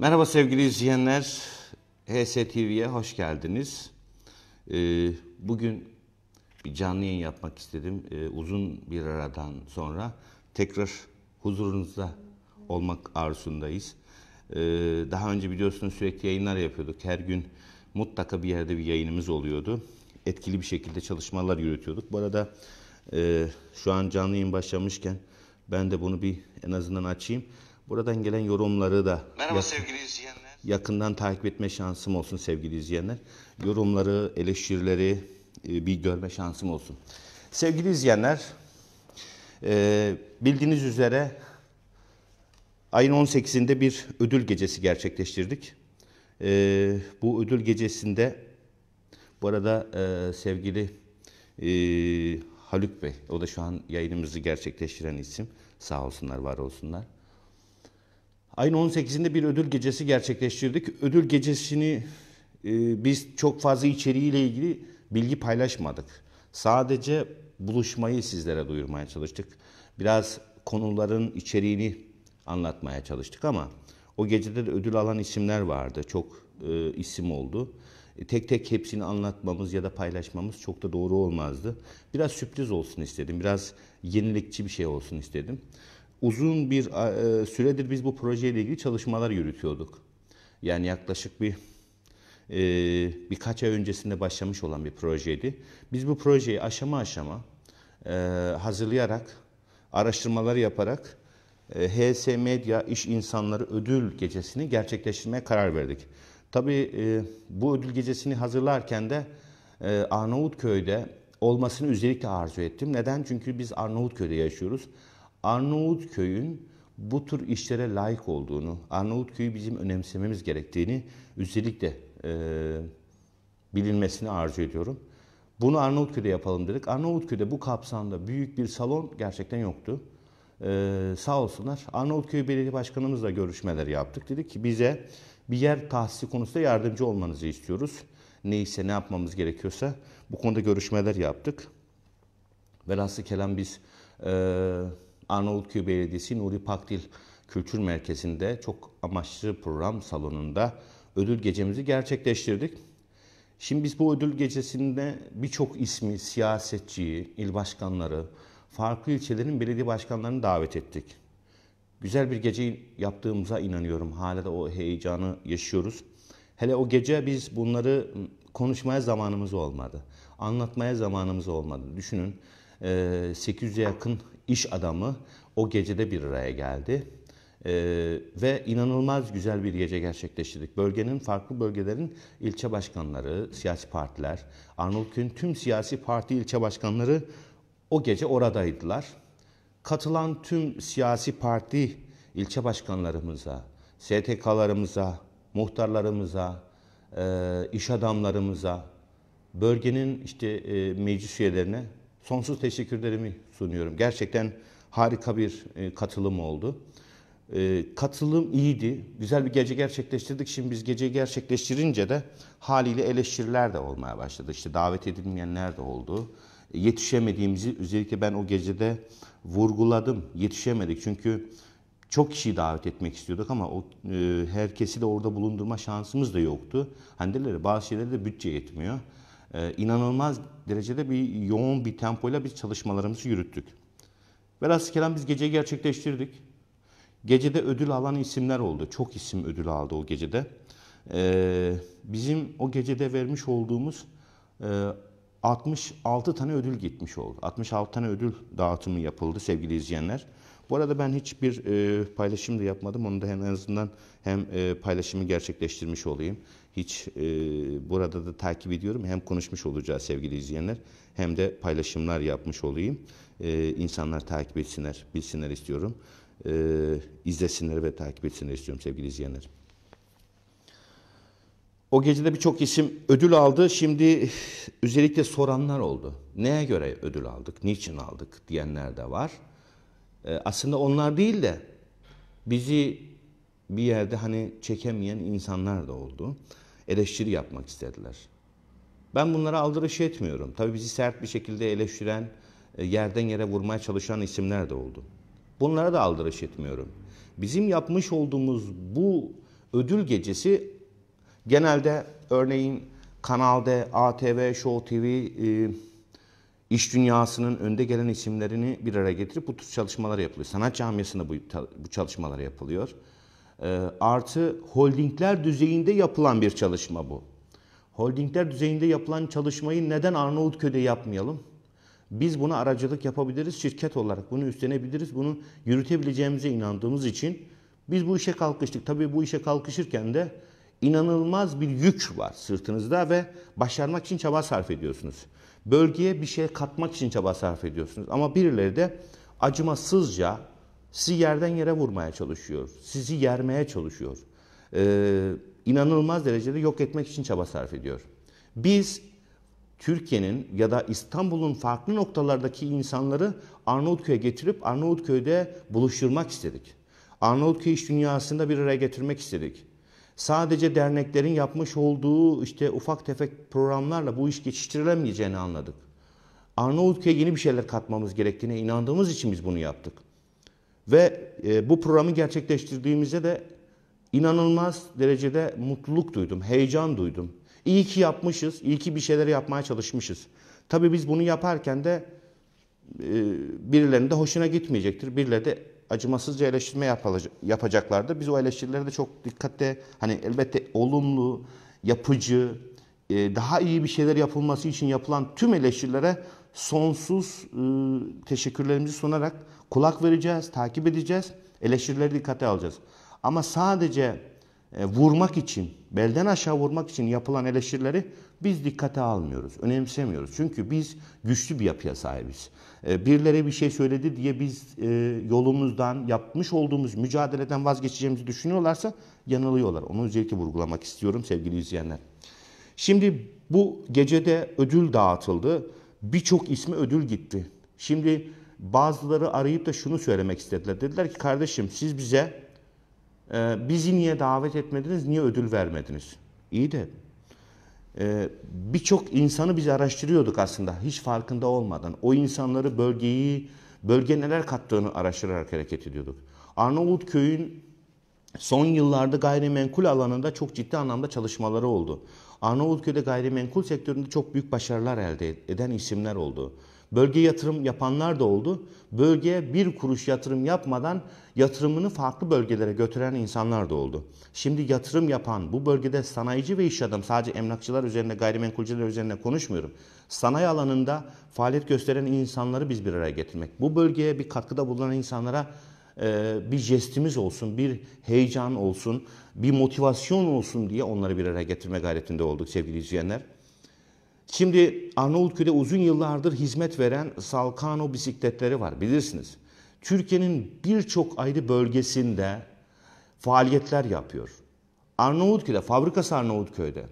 Merhaba sevgili izleyenler. HS hoş geldiniz. Ee, bugün bir canlı yayın yapmak istedim. Ee, uzun bir aradan sonra tekrar huzurunuzda olmak arzundayız. Ee, daha önce biliyorsunuz sürekli yayınlar yapıyorduk. Her gün mutlaka bir yerde bir yayınımız oluyordu. Etkili bir şekilde çalışmalar yürütüyorduk. Bu arada e, şu an canlı yayın başlamışken ben de bunu bir en azından açayım. Buradan gelen yorumları da Merhaba yakın, sevgili izleyenler. Yakından takip etme şansım olsun sevgili izleyenler. Yorumları, eleştirileri e, bir görme şansım olsun. Sevgili izleyenler, e, bildiğiniz üzere ayın 18'inde bir ödül gecesi gerçekleştirdik. E, bu ödül gecesinde bu arada sevgili Haluk Bey, o da şu an yayınımızı gerçekleştiren isim. Sağ olsunlar, var olsunlar. Ayın 18'inde bir ödül gecesi gerçekleştirdik. Ödül gecesini e, biz çok fazla içeriğiyle ilgili bilgi paylaşmadık. Sadece buluşmayı sizlere duyurmaya çalıştık. Biraz konuların içeriğini anlatmaya çalıştık ama o gecede de ödül alan isimler vardı. Çok e, isim oldu. E, tek tek hepsini anlatmamız ya da paylaşmamız çok da doğru olmazdı. Biraz sürpriz olsun istedim. Biraz yenilikçi bir şey olsun istedim uzun bir e, süredir biz bu projeyle ilgili çalışmalar yürütüyorduk. Yani yaklaşık bir e, birkaç ay öncesinde başlamış olan bir projeydi. Biz bu projeyi aşama aşama e, hazırlayarak, araştırmaları yaparak HS Medya İş İnsanları Ödül Gecesi'ni gerçekleştirmeye karar verdik. Tabii bu ödül gecesini hazırlarken de Arnavutköy'de olmasını özellikle arzu ettim. Neden? Çünkü biz Arnavutköy'de yaşıyoruz köyün bu tür işlere layık olduğunu, köyü bizim önemsememiz gerektiğini özellikle e, bilinmesini arzu ediyorum. Bunu Arnavutköy'de yapalım dedik. Arnavutköy'de bu kapsamda büyük bir salon gerçekten yoktu. Ee, sağ olsunlar. Arnavutköy Belediye Başkanımızla görüşmeler yaptık. Dedi ki bize bir yer tahsisi konusunda yardımcı olmanızı istiyoruz. Neyse ne yapmamız gerekiyorsa bu konuda görüşmeler yaptık. Velhasıl kelam biz... Ee, Arnavutköy Belediyesi Nuri Pakdil Kültür Merkezi'nde çok amaçlı program salonunda ödül gecemizi gerçekleştirdik. Şimdi biz bu ödül gecesinde birçok ismi, siyasetçiyi, il başkanları, farklı ilçelerin belediye başkanlarını davet ettik. Güzel bir gece yaptığımıza inanıyorum. Hala da o heyecanı yaşıyoruz. Hele o gece biz bunları konuşmaya zamanımız olmadı. Anlatmaya zamanımız olmadı. Düşünün 800'e ee, yakın iş adamı o gecede bir araya geldi. Ee, ve inanılmaz güzel bir gece gerçekleştirdik. Bölgenin farklı bölgelerin ilçe başkanları, siyasi partiler, Arnavutköy'ün tüm siyasi parti ilçe başkanları o gece oradaydılar. Katılan tüm siyasi parti ilçe başkanlarımıza, STK'larımıza, muhtarlarımıza, e, iş adamlarımıza, bölgenin işte e, meclis üyelerine sonsuz teşekkürlerimi sunuyorum. Gerçekten harika bir e, katılım oldu. E, katılım iyiydi. Güzel bir gece gerçekleştirdik. Şimdi biz geceyi gerçekleştirince de haliyle eleştiriler de olmaya başladı. İşte davet edilmeyenler de oldu. E, yetişemediğimizi özellikle ben o gecede vurguladım. Yetişemedik çünkü çok kişiyi davet etmek istiyorduk ama o e, herkesi de orada bulundurma şansımız da yoktu. Handeleri bazı şeylerde bütçe yetmiyor e, inanılmaz derecede bir yoğun bir tempoyla biz çalışmalarımızı yürüttük. Velhasıl kelam biz geceyi gerçekleştirdik. Gecede ödül alan isimler oldu. Çok isim ödül aldı o gecede. Ee, bizim o gecede vermiş olduğumuz e, 66 tane ödül gitmiş oldu. 66 tane ödül dağıtımı yapıldı sevgili izleyenler. Bu arada ben hiçbir e, paylaşım da yapmadım. Onu da hem en azından hem e, paylaşımı gerçekleştirmiş olayım hiç e, burada da takip ediyorum. Hem konuşmuş olacağız sevgili izleyenler hem de paylaşımlar yapmış olayım. E, insanlar takip etsinler, bilsinler istiyorum. E, izlesinler ve takip etsinler istiyorum sevgili izleyenler. O gecede birçok isim ödül aldı. Şimdi özellikle soranlar oldu. Neye göre ödül aldık, niçin aldık diyenler de var. E, aslında onlar değil de bizi bir yerde hani çekemeyen insanlar da oldu. Eleştiri yapmak istediler. Ben bunlara aldırış etmiyorum. Tabii bizi sert bir şekilde eleştiren, e, yerden yere vurmaya çalışan isimler de oldu. Bunlara da aldırış etmiyorum. Bizim yapmış olduğumuz bu ödül gecesi genelde örneğin Kanal ATV, Show TV e, iş dünyasının önde gelen isimlerini bir araya getirip bu tür çalışmalar yapılıyor. Sanat camiasında bu, bu çalışmalar yapılıyor. Ee, artı holdingler düzeyinde yapılan bir çalışma bu. Holdingler düzeyinde yapılan çalışmayı neden Arnavutköy'de yapmayalım? Biz buna aracılık yapabiliriz, şirket olarak bunu üstlenebiliriz, bunu yürütebileceğimize inandığımız için biz bu işe kalkıştık. Tabii bu işe kalkışırken de inanılmaz bir yük var sırtınızda ve başarmak için çaba sarf ediyorsunuz. Bölgeye bir şey katmak için çaba sarf ediyorsunuz. Ama birileri de acımasızca sizi yerden yere vurmaya çalışıyor. Sizi yermeye çalışıyor. Ee, inanılmaz derecede yok etmek için çaba sarf ediyor. Biz Türkiye'nin ya da İstanbul'un farklı noktalardaki insanları Arnavutköy'e getirip Arnavutköy'de buluşturmak istedik. Arnavutköy iş dünyasında bir araya getirmek istedik. Sadece derneklerin yapmış olduğu işte ufak tefek programlarla bu iş geçiştirilemeyeceğini anladık. Arnavutköy'e yeni bir şeyler katmamız gerektiğine inandığımız için biz bunu yaptık. Ve e, bu programı gerçekleştirdiğimizde de inanılmaz derecede mutluluk duydum, heyecan duydum. İyi ki yapmışız, iyi ki bir şeyler yapmaya çalışmışız. Tabii biz bunu yaparken de e, birilerinin de hoşuna gitmeyecektir. Birileri de acımasızca eleştirme yapacaklardır. Biz o eleştirilere de çok dikkatle, hani elbette olumlu, yapıcı, e, daha iyi bir şeyler yapılması için yapılan tüm eleştirilere sonsuz ıı, teşekkürlerimizi sunarak kulak vereceğiz, takip edeceğiz, eleştirileri dikkate alacağız. Ama sadece e, vurmak için, belden aşağı vurmak için yapılan eleştirileri biz dikkate almıyoruz, önemsemiyoruz. Çünkü biz güçlü bir yapıya sahibiz. E, birileri bir şey söyledi diye biz e, yolumuzdan, yapmış olduğumuz mücadeleden vazgeçeceğimizi düşünüyorlarsa yanılıyorlar. Onu özellikle vurgulamak istiyorum sevgili izleyenler. Şimdi bu gecede ödül dağıtıldı. Birçok isme ödül gitti. Şimdi Bazıları arayıp da şunu söylemek istediler. Dediler ki kardeşim siz bize e, bizi niye davet etmediniz, niye ödül vermediniz? İyi de e, birçok insanı biz araştırıyorduk aslında hiç farkında olmadan. O insanları bölgeyi, bölge neler kattığını araştırarak hareket ediyorduk. Arnavut köyün son yıllarda gayrimenkul alanında çok ciddi anlamda çalışmaları oldu. Arnavutköy'de gayrimenkul sektöründe çok büyük başarılar elde eden isimler oldu. Bölgeye yatırım yapanlar da oldu. Bölgeye bir kuruş yatırım yapmadan yatırımını farklı bölgelere götüren insanlar da oldu. Şimdi yatırım yapan bu bölgede sanayici ve iş adam sadece emlakçılar üzerine gayrimenkulciler üzerine konuşmuyorum. Sanayi alanında faaliyet gösteren insanları biz bir araya getirmek. Bu bölgeye bir katkıda bulunan insanlara e, bir jestimiz olsun, bir heyecan olsun, bir motivasyon olsun diye onları bir araya getirme gayretinde olduk sevgili izleyenler. Şimdi Arnavutköy'de uzun yıllardır hizmet veren Salkano bisikletleri var bilirsiniz. Türkiye'nin birçok ayrı bölgesinde faaliyetler yapıyor. Arnavutköy'de, fabrikası Arnavutköy'de.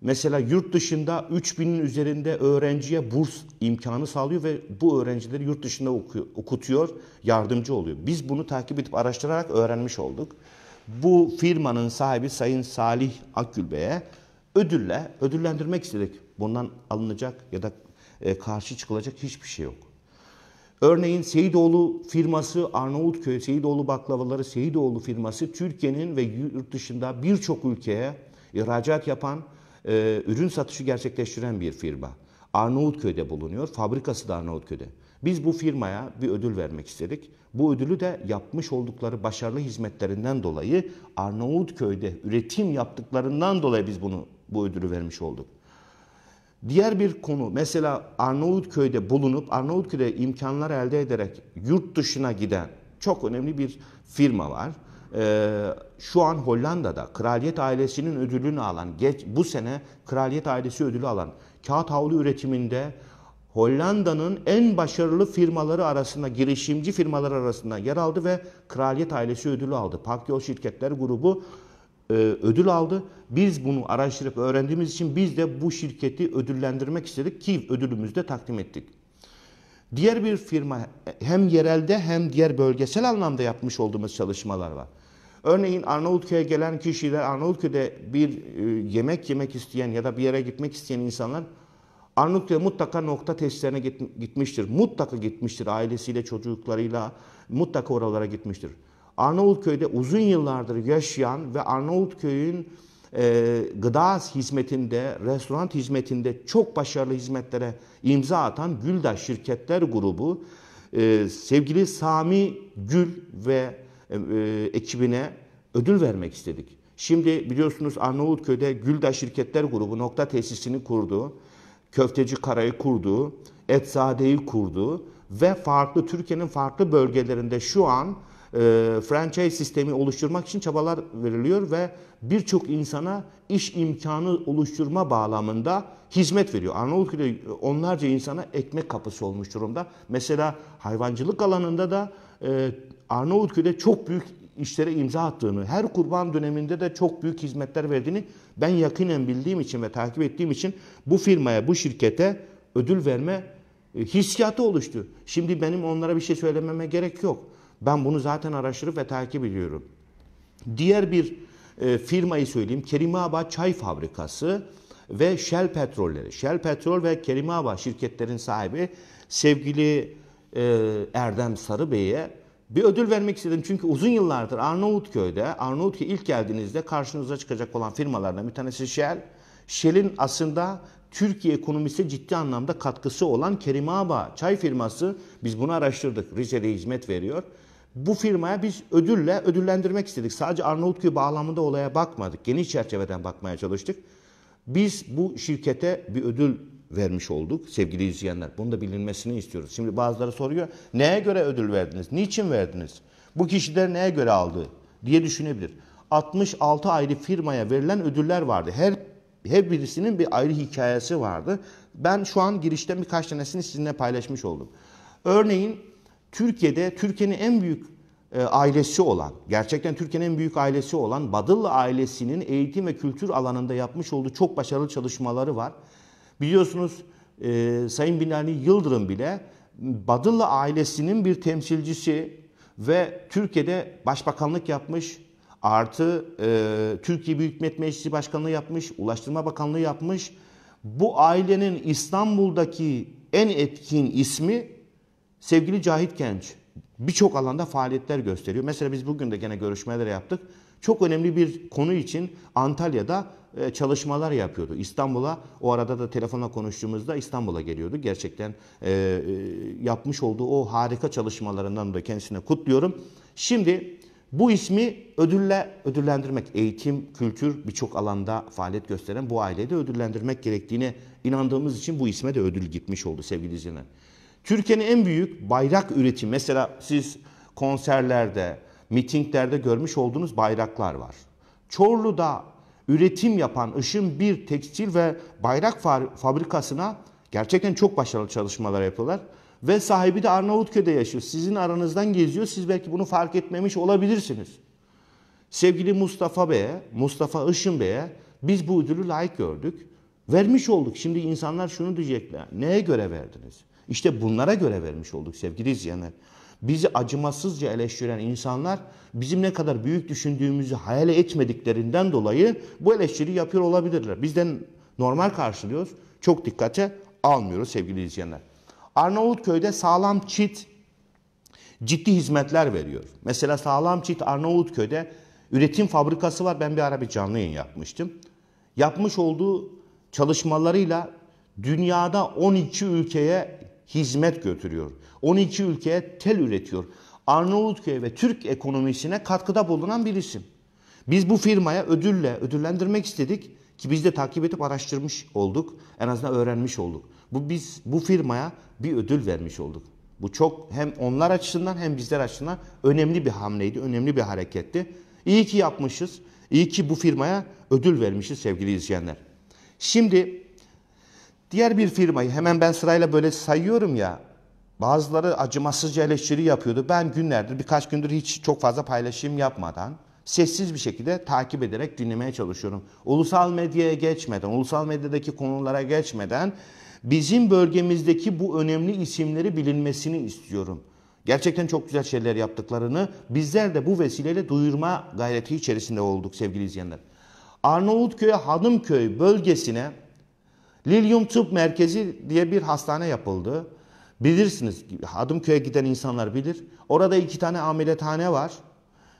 Mesela yurt dışında 3000'in üzerinde öğrenciye burs imkanı sağlıyor ve bu öğrencileri yurt dışında okuyor, okutuyor, yardımcı oluyor. Biz bunu takip edip araştırarak öğrenmiş olduk. Bu firmanın sahibi Sayın Salih Akgül Bey'e ödülle ödüllendirmek istedik. Bundan alınacak ya da e, karşı çıkılacak hiçbir şey yok. Örneğin Seyidoğlu firması, Arnavutköy Seyidoğlu baklavaları Seyidoğlu firması Türkiye'nin ve yurt dışında birçok ülkeye ihracat yapan, e, ürün satışı gerçekleştiren bir firma. Arnavutköy'de bulunuyor, fabrikası da Arnavutköy'de. Biz bu firmaya bir ödül vermek istedik. Bu ödülü de yapmış oldukları başarılı hizmetlerinden dolayı Arnavutköy'de üretim yaptıklarından dolayı biz bunu bu ödülü vermiş olduk. Diğer bir konu mesela Arnavutköy'de bulunup Arnavutköy'de imkanlar elde ederek yurt dışına giden çok önemli bir firma var. Ee, şu an Hollanda'da kraliyet ailesinin ödülünü alan, geç, bu sene kraliyet ailesi ödülü alan kağıt havlu üretiminde Hollanda'nın en başarılı firmaları arasında, girişimci firmalar arasında yer aldı ve kraliyet ailesi ödülü aldı. Pakyol Şirketler Grubu e, ödül aldı. Biz bunu araştırıp öğrendiğimiz için biz de bu şirketi ödüllendirmek istedik ki ödülümüzü de takdim ettik. Diğer bir firma hem yerelde hem diğer bölgesel anlamda yapmış olduğumuz çalışmalar var. Örneğin Arnavutköy'e gelen kişiler Arnavutköy'de bir e, yemek yemek isteyen ya da bir yere gitmek isteyen insanlar Arnavutköy'e mutlaka nokta testlerine gitmiştir. Mutlaka gitmiştir ailesiyle, çocuklarıyla mutlaka oralara gitmiştir. Arnavutköy'de uzun yıllardır yaşayan ve Arnavutköy'ün e, gıda hizmetinde, restoran hizmetinde çok başarılı hizmetlere imza atan Gülda Şirketler Grubu, e, sevgili Sami Gül ve e, e, ekibine ödül vermek istedik. Şimdi biliyorsunuz Arnavutköy'de Gülda Şirketler Grubu nokta tesisini kurdu, Köfteci Kara'yı kurdu, Etsade'yi kurdu ve farklı Türkiye'nin farklı bölgelerinde şu an e, franchise sistemi oluşturmak için çabalar veriliyor ve birçok insana iş imkanı oluşturma bağlamında hizmet veriyor. Arnavutköy onlarca insana ekmek kapısı olmuş durumda. Mesela hayvancılık alanında da e, Arnavutköy'de çok büyük işlere imza attığını, her kurban döneminde de çok büyük hizmetler verdiğini ben yakinen bildiğim için ve takip ettiğim için bu firmaya, bu şirkete ödül verme e, hissiyatı oluştu. Şimdi benim onlara bir şey söylememe gerek yok. Ben bunu zaten araştırıp ve takip ediyorum. Diğer bir e, firmayı söyleyeyim. Kerimaba Çay Fabrikası ve Shell Petrolleri. Shell Petrol ve Kerimaba şirketlerin sahibi sevgili e, Erdem Sarıbey'e bir ödül vermek istedim. Çünkü uzun yıllardır Arnavutköy'de, Arnavutköy ilk geldiğinizde karşınıza çıkacak olan firmalardan bir tanesi Shell. Shell'in aslında Türkiye ekonomisi ciddi anlamda katkısı olan Kerimaba çay firması biz bunu araştırdık. Rize'de hizmet veriyor bu firmaya biz ödülle ödüllendirmek istedik. Sadece Arnavutköy bağlamında olaya bakmadık. Geniş çerçeveden bakmaya çalıştık. Biz bu şirkete bir ödül vermiş olduk sevgili izleyenler. Bunu da bilinmesini istiyoruz. Şimdi bazıları soruyor neye göre ödül verdiniz? Niçin verdiniz? Bu kişiler neye göre aldı diye düşünebilir. 66 ayrı firmaya verilen ödüller vardı. Her her birisinin bir ayrı hikayesi vardı. Ben şu an girişten birkaç tanesini sizinle paylaşmış oldum. Örneğin Türkiye'de Türkiye'nin en büyük e, ailesi olan, gerçekten Türkiye'nin en büyük ailesi olan Badıllı ailesinin eğitim ve kültür alanında yapmış olduğu çok başarılı çalışmaları var. Biliyorsunuz e, Sayın Binali Yıldırım bile Badıllı ailesinin bir temsilcisi ve Türkiye'de başbakanlık yapmış, artı e, Türkiye Büyük Millet Meclisi Başkanlığı yapmış, Ulaştırma Bakanlığı yapmış. Bu ailenin İstanbul'daki en etkin ismi Sevgili Cahit Genç birçok alanda faaliyetler gösteriyor. Mesela biz bugün de gene görüşmeler yaptık. Çok önemli bir konu için Antalya'da e, çalışmalar yapıyordu. İstanbul'a o arada da telefonla konuştuğumuzda İstanbul'a geliyordu. Gerçekten e, e yapmış olduğu o harika çalışmalarından da kendisine kutluyorum. Şimdi bu ismi ödülle ödüllendirmek, eğitim, kültür birçok alanda faaliyet gösteren bu aileyi de ödüllendirmek gerektiğine inandığımız için bu isme de ödül gitmiş oldu sevgili izleyenler. Türkiye'nin en büyük bayrak üretimi mesela siz konserlerde, mitinglerde görmüş olduğunuz bayraklar var. Çorlu'da üretim yapan Işın bir tekstil ve bayrak fabrikasına gerçekten çok başarılı çalışmalar yapıyorlar. Ve sahibi de Arnavutköy'de yaşıyor. Sizin aranızdan geziyor. Siz belki bunu fark etmemiş olabilirsiniz. Sevgili Mustafa Bey'e, Mustafa Işın Bey'e biz bu ödülü layık gördük. Vermiş olduk. Şimdi insanlar şunu diyecekler. Neye göre verdiniz? İşte bunlara göre vermiş olduk sevgili izleyenler. Bizi acımasızca eleştiren insanlar bizim ne kadar büyük düşündüğümüzü hayal etmediklerinden dolayı bu eleştiri yapıyor olabilirler. Bizden normal karşılıyoruz. Çok dikkate almıyoruz sevgili izleyenler. Arnavutköy'de sağlam çit ciddi hizmetler veriyor. Mesela sağlam çit Arnavutköy'de üretim fabrikası var. Ben bir ara bir canlı yayın yapmıştım. Yapmış olduğu çalışmalarıyla dünyada 12 ülkeye hizmet götürüyor. 12 ülkeye tel üretiyor. Arnavutköy ve Türk ekonomisine katkıda bulunan bir isim. Biz bu firmaya ödülle ödüllendirmek istedik ki biz de takip edip araştırmış olduk. En azından öğrenmiş olduk. Bu biz bu firmaya bir ödül vermiş olduk. Bu çok hem onlar açısından hem bizler açısından önemli bir hamleydi, önemli bir hareketti. İyi ki yapmışız. iyi ki bu firmaya ödül vermişiz sevgili izleyenler. Şimdi Diğer bir firmayı hemen ben sırayla böyle sayıyorum ya. Bazıları acımasızca eleştiri yapıyordu. Ben günlerdir birkaç gündür hiç çok fazla paylaşım yapmadan sessiz bir şekilde takip ederek dinlemeye çalışıyorum. Ulusal medyaya geçmeden, ulusal medyadaki konulara geçmeden bizim bölgemizdeki bu önemli isimleri bilinmesini istiyorum. Gerçekten çok güzel şeyler yaptıklarını bizler de bu vesileyle duyurma gayreti içerisinde olduk sevgili izleyenler. Arnavutköy, Hanımköy bölgesine Lilyum Tıp Merkezi diye bir hastane yapıldı. Bilirsiniz Adımköy'e giden insanlar bilir. Orada iki tane ameliyathane var.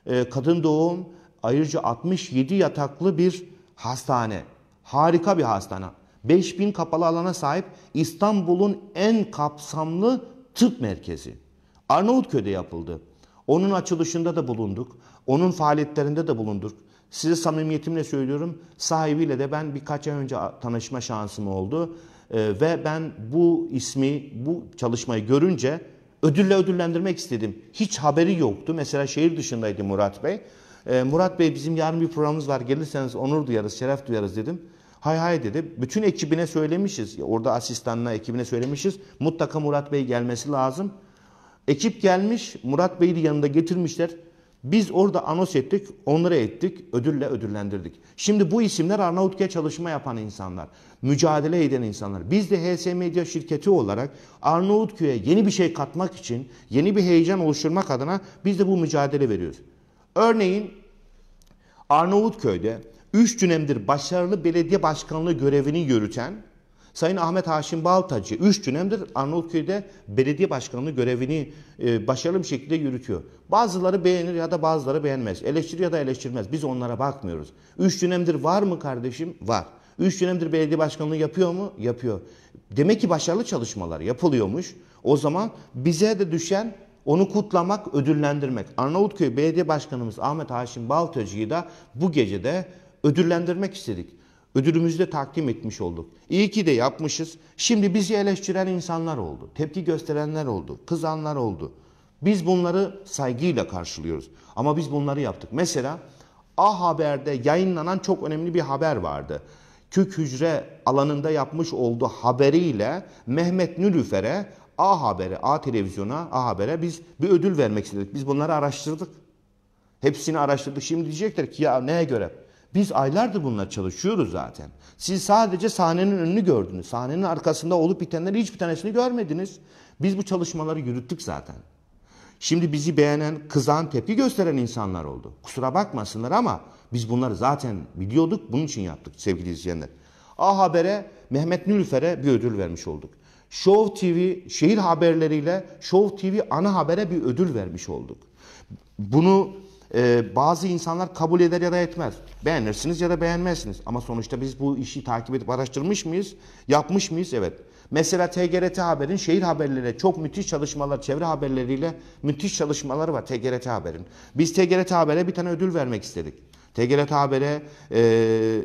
E, kadın doğum ayrıca 67 yataklı bir hastane. Harika bir hastane. 5000 kapalı alana sahip İstanbul'un en kapsamlı tıp merkezi. Arnavutköy'de yapıldı. Onun açılışında da bulunduk. Onun faaliyetlerinde de bulunduk. Size samimiyetimle söylüyorum. Sahibiyle de ben birkaç ay önce tanışma şansım oldu. E, ve ben bu ismi, bu çalışmayı görünce ödülle ödüllendirmek istedim. Hiç haberi yoktu. Mesela şehir dışındaydı Murat Bey. E, Murat Bey bizim yarın bir programımız var. Gelirseniz onur duyarız, şeref duyarız dedim. Hay hay dedi. Bütün ekibine söylemişiz. Orada asistanına, ekibine söylemişiz. Mutlaka Murat Bey gelmesi lazım. Ekip gelmiş, Murat Bey'i yanında getirmişler. Biz orada anos ettik, onları ettik, ödülle ödüllendirdik. Şimdi bu isimler Arnavutköy'e çalışma yapan insanlar, mücadele eden insanlar. Biz de HS Medya şirketi olarak Arnavutköy'e yeni bir şey katmak için, yeni bir heyecan oluşturmak adına biz de bu mücadele veriyoruz. Örneğin Arnavutköy'de 3 dönemdir başarılı belediye başkanlığı görevini yürüten Sayın Ahmet Haşim Baltacı 3 dönemdir Arnavutköy'de belediye başkanlığı görevini e, başarılı bir şekilde yürütüyor. Bazıları beğenir ya da bazıları beğenmez. Eleştirir ya da eleştirmez. Biz onlara bakmıyoruz. 3 dönemdir var mı kardeşim? Var. 3 dönemdir belediye başkanlığı yapıyor mu? Yapıyor. Demek ki başarılı çalışmalar yapılıyormuş. O zaman bize de düşen onu kutlamak, ödüllendirmek. Arnavutköy Belediye Başkanımız Ahmet Haşim Baltacı'yı da bu gecede ödüllendirmek istedik. Ödülümüzü de takdim etmiş olduk. İyi ki de yapmışız. Şimdi bizi eleştiren insanlar oldu. Tepki gösterenler oldu. Kızanlar oldu. Biz bunları saygıyla karşılıyoruz. Ama biz bunları yaptık. Mesela A Haber'de yayınlanan çok önemli bir haber vardı. Kök hücre alanında yapmış olduğu haberiyle Mehmet Nülüfer'e A Haber'e, A Televizyon'a, A Haber'e biz bir ödül vermek istedik. Biz bunları araştırdık. Hepsini araştırdık. Şimdi diyecekler ki ya neye göre? Biz aylardır bununla çalışıyoruz zaten. Siz sadece sahnenin önünü gördünüz. Sahnenin arkasında olup bitenleri hiçbir tanesini görmediniz. Biz bu çalışmaları yürüttük zaten. Şimdi bizi beğenen, kızan, tepki gösteren insanlar oldu. Kusura bakmasınlar ama biz bunları zaten biliyorduk. Bunun için yaptık sevgili izleyenler. A Haber'e Mehmet Nülfer'e bir ödül vermiş olduk. Show TV şehir haberleriyle Show TV ana habere bir ödül vermiş olduk. Bunu ee, bazı insanlar kabul eder ya da etmez. Beğenirsiniz ya da beğenmezsiniz. Ama sonuçta biz bu işi takip edip araştırmış mıyız? Yapmış mıyız? Evet. Mesela TGRT Haber'in şehir haberleriyle çok müthiş çalışmalar, çevre haberleriyle müthiş çalışmaları var TGRT Haber'in. Biz TGRT Haber'e bir tane ödül vermek istedik. TGRT Haber'e e,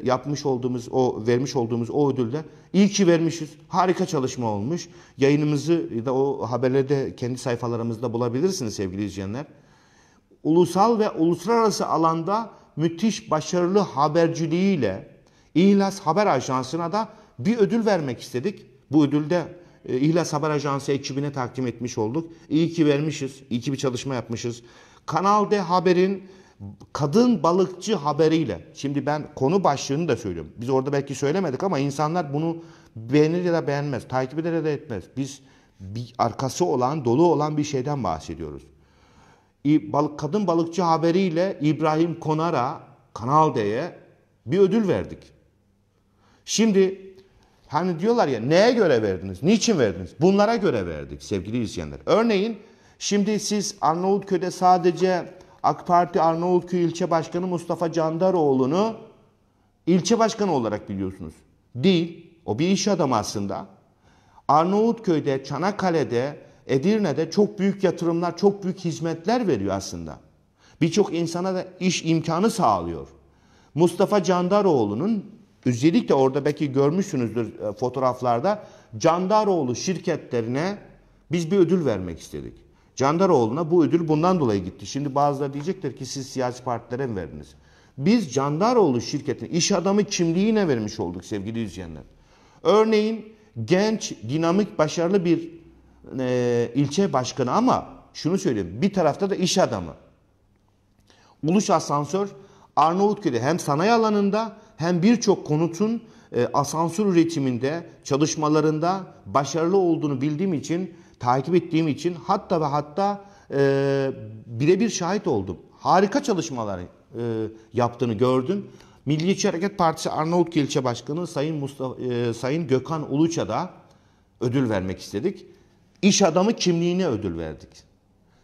yapmış olduğumuz o vermiş olduğumuz o ödülde iyi ki vermişiz. Harika çalışma olmuş. Yayınımızı da o haberlerde kendi sayfalarımızda bulabilirsiniz sevgili izleyenler ulusal ve uluslararası alanda müthiş başarılı haberciliğiyle İhlas Haber Ajansı'na da bir ödül vermek istedik. Bu ödülde e, İhlas Haber Ajansı ekibine takdim etmiş olduk. İyi ki vermişiz, iyi ki bir çalışma yapmışız. Kanal D Haber'in kadın balıkçı haberiyle. Şimdi ben konu başlığını da söylüyorum. Biz orada belki söylemedik ama insanlar bunu beğenir ya da beğenmez, takip eder ya da etmez. Biz bir arkası olan, dolu olan bir şeyden bahsediyoruz kadın balıkçı haberiyle İbrahim Konar'a Kanal D'ye bir ödül verdik. Şimdi hani diyorlar ya neye göre verdiniz? Niçin verdiniz? Bunlara göre verdik sevgili izleyenler. Örneğin şimdi siz Arnavutköy'de sadece AK Parti Arnavutköy ilçe başkanı Mustafa Candaroğlu'nu ilçe başkanı olarak biliyorsunuz. Değil. O bir iş adamı aslında. Arnavutköy'de, Çanakkale'de, Edirne'de çok büyük yatırımlar, çok büyük hizmetler veriyor aslında. Birçok insana da iş imkanı sağlıyor. Mustafa Candaroğlu'nun özellikle orada belki görmüşsünüzdür e, fotoğraflarda Candaroğlu şirketlerine biz bir ödül vermek istedik. Candaroğlu'na bu ödül bundan dolayı gitti. Şimdi bazıları diyecektir ki siz siyasi partilere mi verdiniz? Biz Candaroğlu şirketin iş adamı kimliğine vermiş olduk sevgili izleyenler. Örneğin genç, dinamik, başarılı bir e, ilçe başkanı ama şunu söyleyeyim bir tarafta da iş adamı. Uluş Asansör Arnavutköy'de hem sanayi alanında hem birçok konutun e, asansör üretiminde, çalışmalarında başarılı olduğunu bildiğim için, takip ettiğim için hatta ve hatta e, birebir şahit oldum. Harika çalışmalar e, yaptığını gördüm. Milliyetçi Hareket Partisi Arnavutköy ilçe Başkanı Sayın Mustafa e, Sayın Gökhan Uluç'a da ödül vermek istedik. İş adamı kimliğine ödül verdik.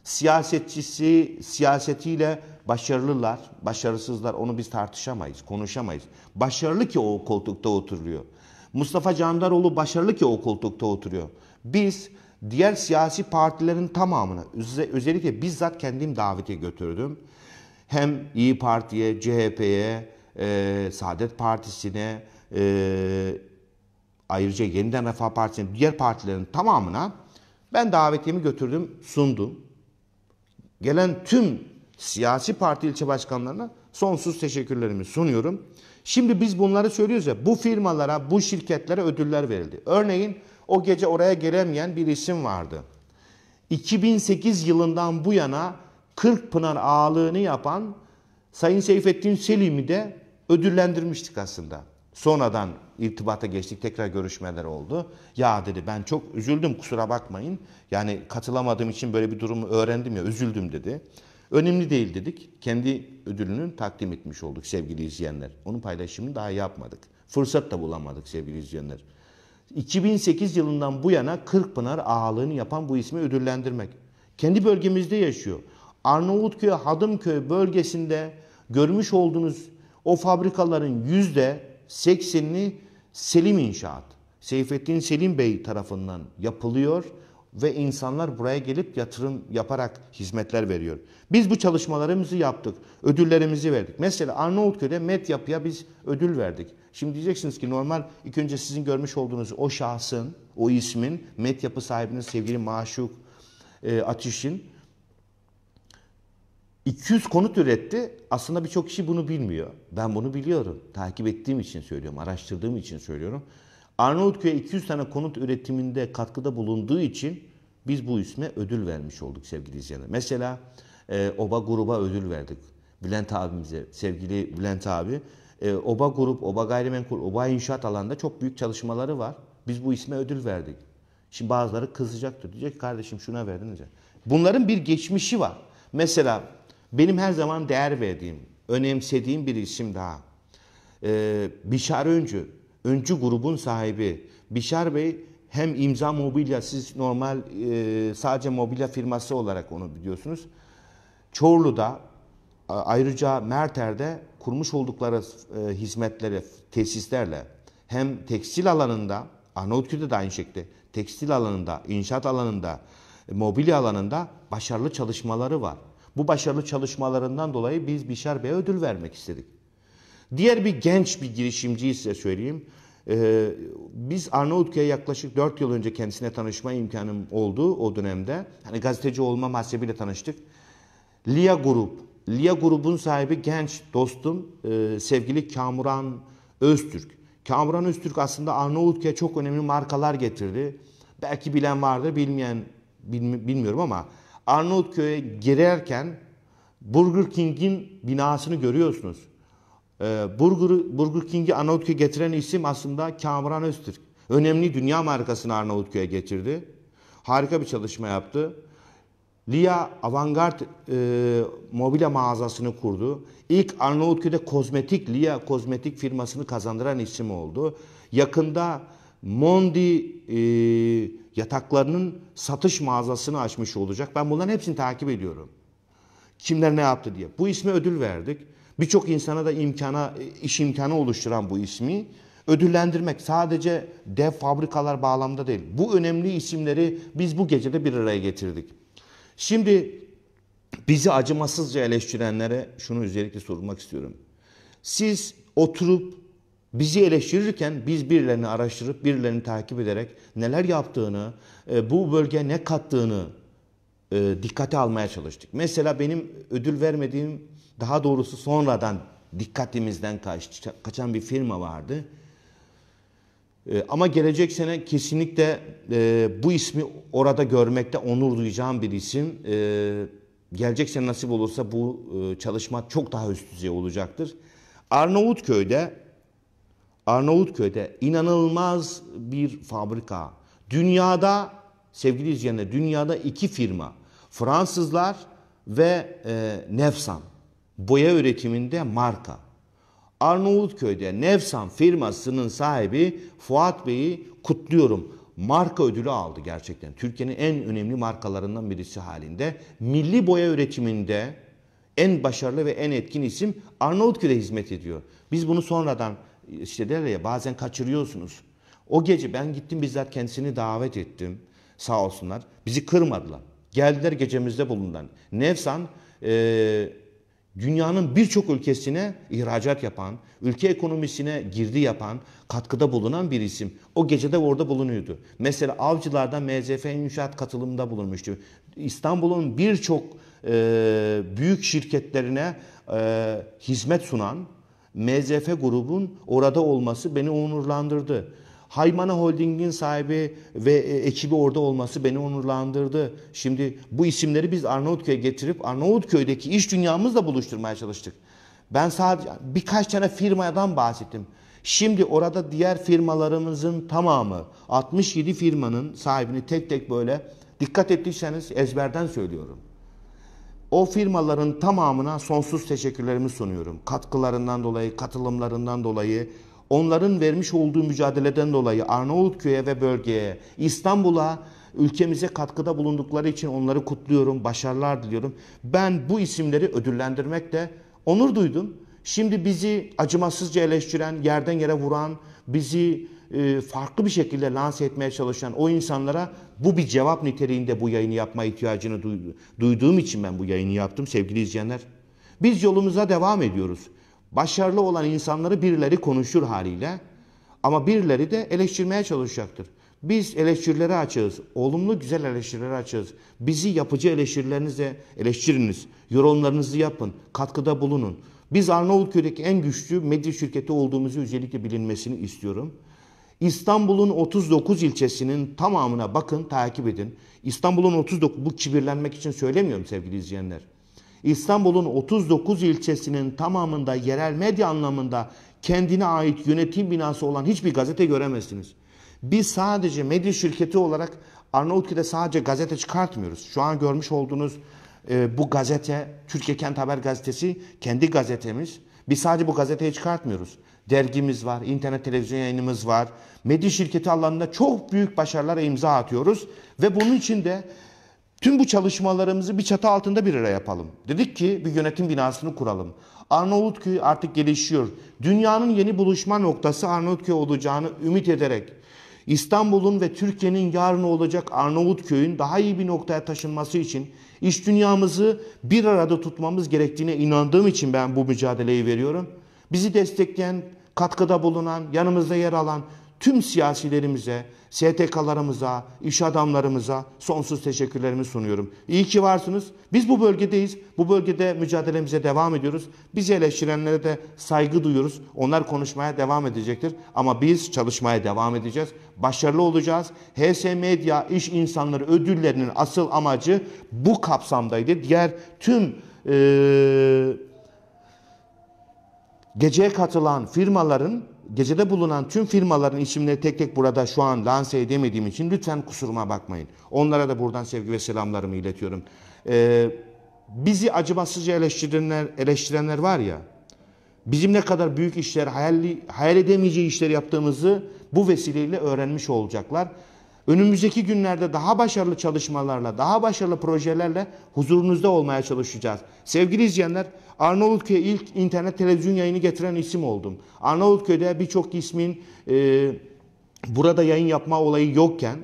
Siyasetçisi, siyasetiyle başarılılar, başarısızlar onu biz tartışamayız, konuşamayız. Başarılı ki o koltukta oturuyor. Mustafa Candaroğlu başarılı ki o koltukta oturuyor. Biz diğer siyasi partilerin tamamını özellikle bizzat kendim davete götürdüm. Hem İyi Parti'ye, CHP'ye, e, Saadet Partisi'ne, e, ayrıca Yeniden Refah Partisi'ne, diğer partilerin tamamına ben davetimi götürdüm, sundum. Gelen tüm siyasi parti ilçe başkanlarına sonsuz teşekkürlerimi sunuyorum. Şimdi biz bunları söylüyoruz ya bu firmalara, bu şirketlere ödüller verildi. Örneğin o gece oraya gelemeyen bir isim vardı. 2008 yılından bu yana 40 Pınar ağalığını yapan Sayın Seyfettin Selim'i de ödüllendirmiştik aslında. Sonradan irtibata geçtik, tekrar görüşmeler oldu. Ya dedi ben çok üzüldüm kusura bakmayın. Yani katılamadığım için böyle bir durumu öğrendim ya üzüldüm dedi. Önemli değil dedik. Kendi ödülünü takdim etmiş olduk sevgili izleyenler. Onun paylaşımını daha yapmadık. Fırsat da bulamadık sevgili izleyenler. 2008 yılından bu yana Kırkpınar ağalığını yapan bu ismi ödüllendirmek. Kendi bölgemizde yaşıyor. Arnavutköy, Hadımköy bölgesinde görmüş olduğunuz o fabrikaların yüzde 80'ini Selim İnşaat, Seyfettin Selim Bey tarafından yapılıyor ve insanlar buraya gelip yatırım yaparak hizmetler veriyor. Biz bu çalışmalarımızı yaptık. Ödüllerimizi verdik. Mesela Arnavutköy'de Met Yapı'ya biz ödül verdik. Şimdi diyeceksiniz ki normal ilk önce sizin görmüş olduğunuz o şahsın, o ismin Met Yapı sahibinin sevgili Maşuk e, Atiş'in 200 konut üretti. Aslında birçok kişi bunu bilmiyor. Ben bunu biliyorum. Takip ettiğim için söylüyorum, araştırdığım için söylüyorum. Arnavutköy'e 200 tane konut üretiminde katkıda bulunduğu için biz bu isme ödül vermiş olduk sevgili izleyenler. Mesela e, Oba gruba ödül verdik. Bülent abimize, sevgili Bülent abi. E, Oba grup, Oba gayrimenkul, Oba İnşaat alanında çok büyük çalışmaları var. Biz bu isme ödül verdik. Şimdi bazıları kızacaktır. Diyecek kardeşim şuna verdin diyecek. Bunların bir geçmişi var. Mesela benim her zaman değer verdiğim, önemsediğim bir isim daha. Ee, Bişar Öncü, Öncü grubun sahibi. Bişar Bey hem imza mobilya, siz normal e, sadece mobilya firması olarak onu biliyorsunuz. Çorlu'da ayrıca Merter'de kurmuş oldukları e, hizmetlere, tesislerle hem tekstil alanında, Arnavutköy'de de aynı şekilde tekstil alanında, inşaat alanında, mobilya alanında başarılı çalışmaları var. Bu başarılı çalışmalarından dolayı biz Bişar Bey'e ödül vermek istedik. Diğer bir genç bir girişimciyi size söyleyeyim. Ee, biz Arnavutköy'e yaklaşık 4 yıl önce kendisine tanışma imkanım oldu o dönemde. Hani gazeteci olma mahsebiyle tanıştık. Lia Grup, Lia Grup'un sahibi genç dostum e, sevgili Kamuran Öztürk. Kamuran Öztürk aslında Arnavutköy'e çok önemli markalar getirdi. Belki bilen vardır, bilmeyen bilmi, bilmiyorum ama Arnavutköy'e girerken Burger King'in binasını görüyorsunuz. Ee, Burger, Burger King'i Arnavutköy'e getiren isim aslında Kamuran Öztürk. Önemli dünya markasını Arnavutköy'e getirdi. Harika bir çalışma yaptı. Lia Avangard e, mobilya mağazasını kurdu. İlk Arnavutköy'de kozmetik Lia kozmetik firmasını kazandıran isim oldu. Yakında Mondi e, yataklarının satış mağazasını açmış olacak. Ben bunların hepsini takip ediyorum. Kimler ne yaptı diye. Bu isme ödül verdik. Birçok insana da imkana, e, iş imkanı oluşturan bu ismi ödüllendirmek sadece dev fabrikalar bağlamda değil. Bu önemli isimleri biz bu gecede bir araya getirdik. Şimdi bizi acımasızca eleştirenlere şunu özellikle sormak istiyorum. Siz oturup Bizi eleştirirken biz birilerini araştırıp birilerini takip ederek neler yaptığını, e, bu bölge ne kattığını e, dikkate almaya çalıştık. Mesela benim ödül vermediğim daha doğrusu sonradan dikkatimizden kaçan bir firma vardı. E, ama gelecek sene kesinlikle bu ismi orada görmekte onur duyacağım bir isim. Gelecek sene nasip olursa bu çalışma çok daha üst düzey olacaktır. Arnavutköy'de Arnavutköy'de inanılmaz bir fabrika. Dünyada sevgili izleyenler dünyada iki firma. Fransızlar ve e, Nefsan. Boya üretiminde marka. Arnavutköy'de Nefsan firmasının sahibi Fuat Bey'i kutluyorum. Marka ödülü aldı gerçekten. Türkiye'nin en önemli markalarından birisi halinde. Milli boya üretiminde en başarılı ve en etkin isim Arnavutköy'de hizmet ediyor. Biz bunu sonradan işte der ya bazen kaçırıyorsunuz. O gece ben gittim bizzat kendisini davet ettim. Sağ olsunlar. Bizi kırmadılar. Geldiler gecemizde bulundan. Nevsan e, dünyanın birçok ülkesine ihracat yapan, ülke ekonomisine girdi yapan, katkıda bulunan bir isim. O gecede orada bulunuyordu. Mesela Avcılar'da MZF İnşaat katılımında bulunmuştu. İstanbul'un birçok e, büyük şirketlerine e, hizmet sunan MZF grubun orada olması beni onurlandırdı. Haymana Holding'in sahibi ve e, ekibi orada olması beni onurlandırdı. Şimdi bu isimleri biz Arnavutköy'e getirip Arnavutköy'deki iş dünyamızla buluşturmaya çalıştık. Ben sadece birkaç tane firmadan bahsettim. Şimdi orada diğer firmalarımızın tamamı 67 firmanın sahibini tek tek böyle dikkat ettiyseniz ezberden söylüyorum. O firmaların tamamına sonsuz teşekkürlerimi sunuyorum. Katkılarından dolayı, katılımlarından dolayı, onların vermiş olduğu mücadeleden dolayı Arnavutköy'e ve bölgeye, İstanbul'a, ülkemize katkıda bulundukları için onları kutluyorum, başarılar diliyorum. Ben bu isimleri ödüllendirmekte onur duydum. Şimdi bizi acımasızca eleştiren, yerden yere vuran, bizi e, farklı bir şekilde lanse etmeye çalışan o insanlara bu bir cevap niteliğinde bu yayını yapma ihtiyacını duyduğum için ben bu yayını yaptım sevgili izleyenler. Biz yolumuza devam ediyoruz. Başarılı olan insanları birileri konuşur haliyle ama birileri de eleştirmeye çalışacaktır. Biz eleştirilere açığız. Olumlu güzel eleştirilere açığız. Bizi yapıcı eleştirilerinizle eleştiriniz. Yorumlarınızı yapın. Katkıda bulunun. Biz Arnavutköy'deki en güçlü medya şirketi olduğumuzu özellikle bilinmesini istiyorum. İstanbul'un 39 ilçesinin tamamına bakın, takip edin. İstanbul'un 39 bu kibirlenmek için söylemiyorum sevgili izleyenler. İstanbul'un 39 ilçesinin tamamında yerel medya anlamında kendine ait yönetim binası olan hiçbir gazete göremezsiniz. Biz sadece medya şirketi olarak Arnavutköy'de sadece gazete çıkartmıyoruz. Şu an görmüş olduğunuz e, bu gazete, Türkiye Kent Haber Gazetesi kendi gazetemiz. Biz sadece bu gazeteyi çıkartmıyoruz dergimiz var, internet televizyon yayınımız var. Medya şirketi alanında çok büyük başarılara imza atıyoruz ve bunun için de tüm bu çalışmalarımızı bir çatı altında bir araya yapalım. Dedik ki bir yönetim binasını kuralım. Arnavutköy artık gelişiyor. Dünyanın yeni buluşma noktası Arnavutköy olacağını ümit ederek İstanbul'un ve Türkiye'nin yarın olacak Arnavutköy'ün daha iyi bir noktaya taşınması için iş dünyamızı bir arada tutmamız gerektiğine inandığım için ben bu mücadeleyi veriyorum. Bizi destekleyen katkıda bulunan, yanımızda yer alan tüm siyasilerimize, STK'larımıza, iş adamlarımıza sonsuz teşekkürlerimi sunuyorum. İyi ki varsınız. Biz bu bölgedeyiz. Bu bölgede mücadelemize devam ediyoruz. Bizi eleştirenlere de saygı duyuyoruz. Onlar konuşmaya devam edecektir. Ama biz çalışmaya devam edeceğiz. Başarılı olacağız. HS Medya İş İnsanları Ödülleri'nin asıl amacı bu kapsamdaydı. Diğer tüm... Ee, Geceye katılan firmaların, gecede bulunan tüm firmaların isimleri tek tek burada şu an lanse edemediğim için lütfen kusuruma bakmayın. Onlara da buradan sevgi ve selamlarımı iletiyorum. Ee, bizi acımasızca eleştirenler, eleştirenler var ya, bizim ne kadar büyük işler, hayalli, hayal edemeyeceği işler yaptığımızı bu vesileyle öğrenmiş olacaklar. Önümüzdeki günlerde daha başarılı çalışmalarla, daha başarılı projelerle huzurunuzda olmaya çalışacağız. Sevgili izleyenler, Arnavutköy'e ilk internet televizyon yayını getiren isim oldum. Arnavutköy'de birçok ismin e, burada yayın yapma olayı yokken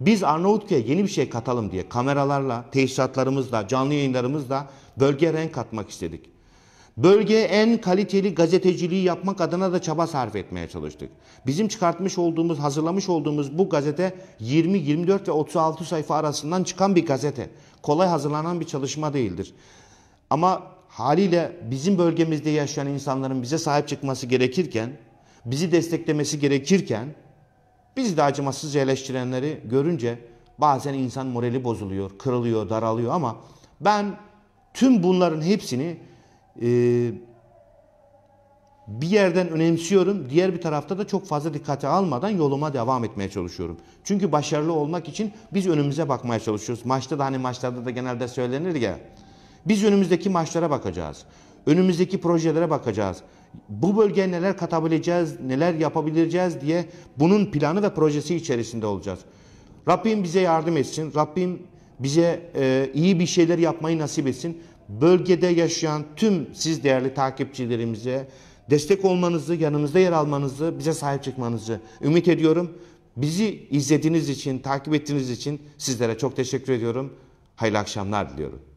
biz Arnavutköy'e yeni bir şey katalım diye kameralarla, tesisatlarımızla, canlı yayınlarımızla bölgeye renk katmak istedik. Bölgeye en kaliteli gazeteciliği yapmak adına da çaba sarf etmeye çalıştık. Bizim çıkartmış olduğumuz, hazırlamış olduğumuz bu gazete 20, 24 ve 36 sayfa arasından çıkan bir gazete. Kolay hazırlanan bir çalışma değildir. Ama haliyle bizim bölgemizde yaşayan insanların bize sahip çıkması gerekirken, bizi desteklemesi gerekirken biz de acımasızca eleştirenleri görünce bazen insan morali bozuluyor, kırılıyor, daralıyor ama ben tüm bunların hepsini e, bir yerden önemsiyorum, diğer bir tarafta da çok fazla dikkate almadan yoluma devam etmeye çalışıyorum. Çünkü başarılı olmak için biz önümüze bakmaya çalışıyoruz. Maçta da hani maçlarda da genelde söylenir ya, biz önümüzdeki maçlara bakacağız. Önümüzdeki projelere bakacağız. Bu bölgeye neler katabileceğiz, neler yapabileceğiz diye bunun planı ve projesi içerisinde olacağız. Rabbim bize yardım etsin. Rabbim bize e, iyi bir şeyler yapmayı nasip etsin. Bölgede yaşayan tüm siz değerli takipçilerimize destek olmanızı, yanımızda yer almanızı, bize sahip çıkmanızı ümit ediyorum. Bizi izlediğiniz için, takip ettiğiniz için sizlere çok teşekkür ediyorum. Hayırlı akşamlar diliyorum.